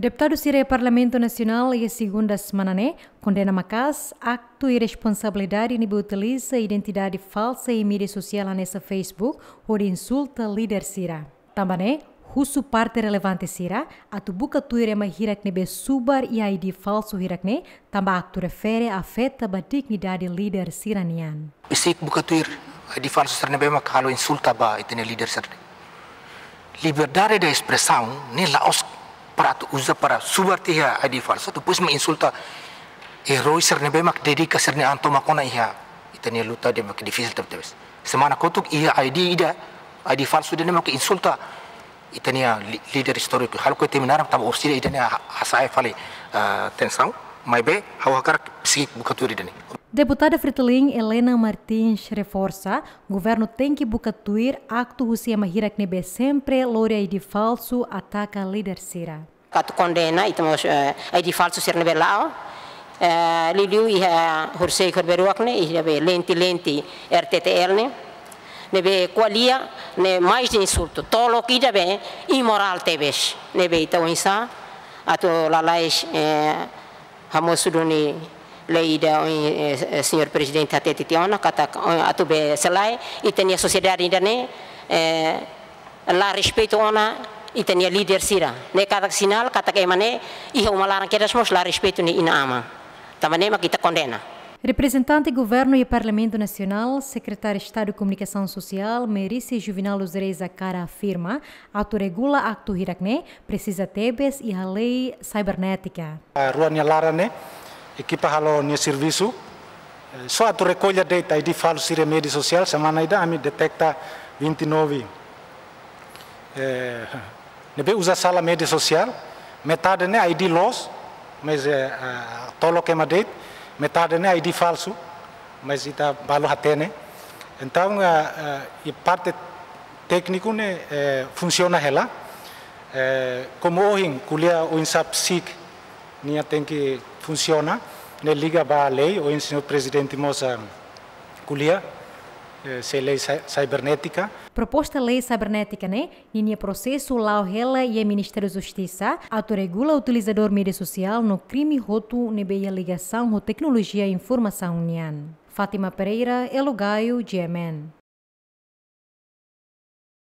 Deputado Sirei Parlamento Nacional e semana Manané condena Macas acto e responsabilidade que utiliza identidade falsa e mídia social nessa Facebook onde insulta líder Sira. Também Husu parte relevante sira, atu buka tuire ma hirak nebe subar e i ID falso hirak ne, tamba aktu refere afeta badik ni dadi leader siranian. Isik buka tuir ID falso sirne ma kalau insulta ba itene e leader sirne. Liberdade da expressão ne laos para tu usa para subarti ha adi farsa tu pus me insulta e eh, roi serne bemak dedika serne antoma kona iha itani luta de mak difícil tab semana kotuk iha adi ida adi farsa de mak insulta itani ah, leader historik hal ko te minaram tab ursile itani ah, hasai fale ah, tensau mai be hawa kar psik bukaturi dani Deputada Fritelin Helena Martins reforça: governo tem que bocatuir acto Rússia Mahira que nebe sempre loura e de falso ataca líder Sira. Cato condena e temos e eh, de falso ser nebelao. Eh, Liliu e eh, Horsei Corberuacne e nebe lenti lenti RTTL nebe qualia ne mais de insulto tolo que nebe imoral tebes nebe então isso ato lalais eh, hamosudoni leida o eh, senhor presidente atete tiona kata eh, atube selai e tenia sociedade ainda né lá respeito ona e tenia líder sira né kata sinal kata que mané e o malaran que das mos lá respeito ni inama ama também mas kita condena Representante Governo e Parlamento Nacional, Secretário de Estado de Comunicação Social, Merice Juvenal Reis Cara afirma, autoregula acto hirakne, precisa tebes e a lei cibernética. A rua Nialara, né? equipa que pahalo serviço só a recolha data e de falso de rede social semana ida ami detecta 29 eh, nebe usa sala media social metade ne ID loss mas eh, uh, tolo que date metade né ID falso mas está balo hatene então a uh, eh, parte técnico né eh, funciona hela como eh, hoje culia o insap SIC linha tem que funcionar. Né, liga para a lei, o senhor presidente Moça Culia, eh, se é lei cibernética. Proposta lei cibernética, né? Ninha processo lá rela e é Ministério da Justiça autorregula o utilizador mídia social no crime roto nebeia né, ligação com tecnologia e informação união. Fátima Pereira, Elogaio, GMN.